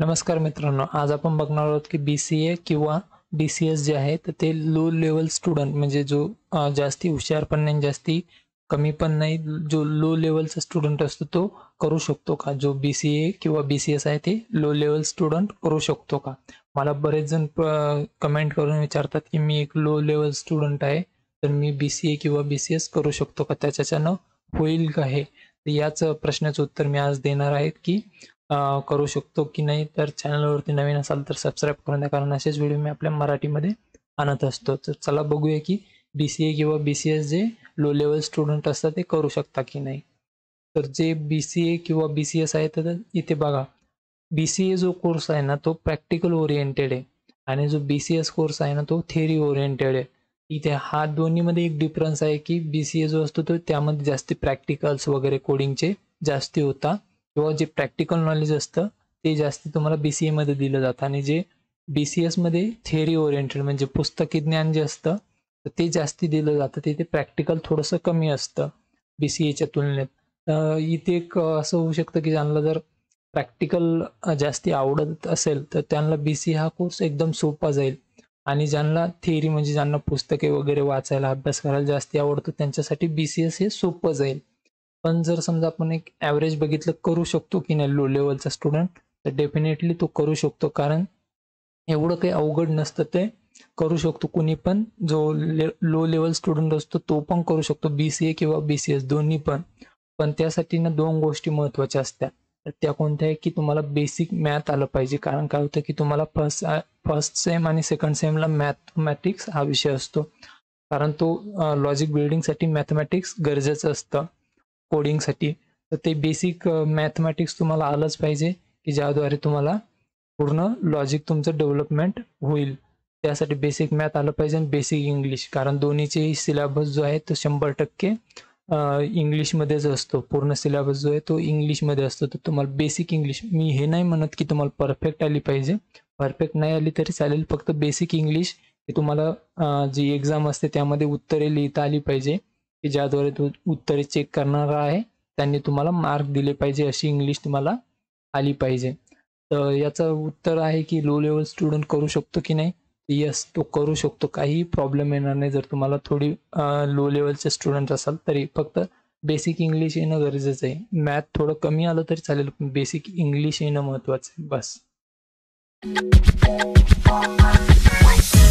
नमस्कार मित्रांनो आज आपण बघणार आहोत की बी सी ए किंवा बी सी एस जे आहे तर ते लो लेवल स्टुडंट म्हणजे जो जास्ती हुशार पण नाही जास्ती कमी पण नाही जो लो लेवलचा स्टुडंट असतो तो करू शकतो का जो बी सी ए किंवा बी सी एस आहे ते लो लेवल स्टुडंट करू शकतो का मला बरेच जण कमेंट करून विचारतात की मी एक लो लेवल स्टुडंट आहे तर मी बी सी ए किंवा बी सी एस करू शकतो का त्याच्यानं होईल का हे याच प्रश्नाचं उत्तर मी आज देणार आहे की करू शकतो की नाही तर चॅनलवरती नवीन असाल तर सबस्क्राईब करून द्या कारण असेच व्हिडिओ मी आपल्या मराठीमध्ये आणत असतो तर चला बघूया की बी सी ए किंवा बी सी एस जे लो लेवल स्टुडंट असतात ते करू शकता की नाही तर जे बी सी ए किंवा बी सी एस आहे तर इथे बघा बी सी ए जो कोर्स आहे ना तो प्रॅक्टिकल ओरिएंटेड आहे आणि जो बी सी एस कोर्स आहे ना तो थेअरी ओरिएंटेड आहे इथे हा दोन्हीमध्ये एक डिफरन्स आहे की बी सी ए जो असतो तो त्यामध्ये जास्ती प्रॅक्टिकल्स वगैरे कोडिंगचे जास्ती होता किंवा जे प्रॅक्टिकल नॉलेज असतं ते जास्त तुम्हाला बी सी एमध्ये दिलं जातं आणि जे बी सी एसमध्ये थेअरी ओरिएंटेड म्हणजे पुस्तकी ज्ञान जे असतं तर ते जास्ती दिलं जातं तिथे प्रॅक्टिकल थोडंसं कमी असतं बी सी एच्या तुलनेत इथे एक असं होऊ शकतं की ज्यांना जर प्रॅक्टिकल जास्ती आवडत असेल तर त्यांना बी सी हा कोर्स एकदम सोपा जाईल आणि ज्यांना थेअरी म्हणजे ज्यांना पुस्तके वगैरे वाचायला अभ्यास करायला जास्ती आवडतो त्यांच्यासाठी बी सी एस हे सोपं जाईल पण जर समजा आपण एक ॲव्हरेज बघितलं करू शकतो की नाही लो लेवलचा स्टुडंट तर डेफिनेटली तो करू शकतो कारण एवढं काही अवघड नसतं ते करू शकतो कुणी पण जो ले, लो लेवल स्टुडंट असतो तो पण करू शकतो बी सी ए किंवा बी सी एस दोन्ही पण पण त्यासाठी ना दोन गोष्टी महत्त्वाच्या असतात तर त्या कोणत्या आहे की तुम्हाला बेसिक मॅथ आलं पाहिजे कारण काय होतं की तुम्हाला फर्स्ट फर्स्ट सेम आणि सेकंड सेमला मॅथमॅटिक्स हा विषय असतो कारण तो लॉजिक बिल्डिंगसाठी मॅथमॅटिक्स गरजेचं असतं कोडिंगसाठी तर ते बेसिक मॅथमॅटिक्स तुम्हाला आलंच पाहिजे की ज्याद्वारे तुम्हाला पूर्ण लॉजिक तुमचं डेव्हलपमेंट होईल त्यासाठी बेसिक मॅथ आलं पाहिजे आणि बेसिक इंग्लिश कारण दोन्हीचे सिलेबस जो आहे तो शंभर टक्के इंग्लिशमध्येच असतो पूर्ण सिलेबस जो आहे तो इंग्लिशमध्ये असतो तर तुम्हाला बेसिक इंग्लिश मी हे नाही म्हणत की तुम्हाला परफेक्ट आली पाहिजे परफेक्ट नाही आली तरी चालेल फक्त बेसिक इंग्लिश की तुम्हाला जी एक्झाम असते त्यामध्ये उत्तरे लिहिता आली पाहिजे की ज्याद्वारे तू उत्तरे चेक करणार आहे त्यांनी तुम्हाला मार्क दिले पाहिजे अशी इंग्लिश तुम्हाला आली पाहिजे तर याचं उत्तर आहे की लो लेवल स्टुडंट करू शकतो की नाही यस तो करू शकतो काही प्रॉब्लेम येणार नाही जर तुम्हाला थोडी लो लेवलचे स्टुडंट असाल तरी फक्त बेसिक इंग्लिश येणं गरजेचं आहे मॅथ थोडं कमी आलं तरी चालेल पण बेसिक इंग्लिश येणं महत्वाचं आहे बस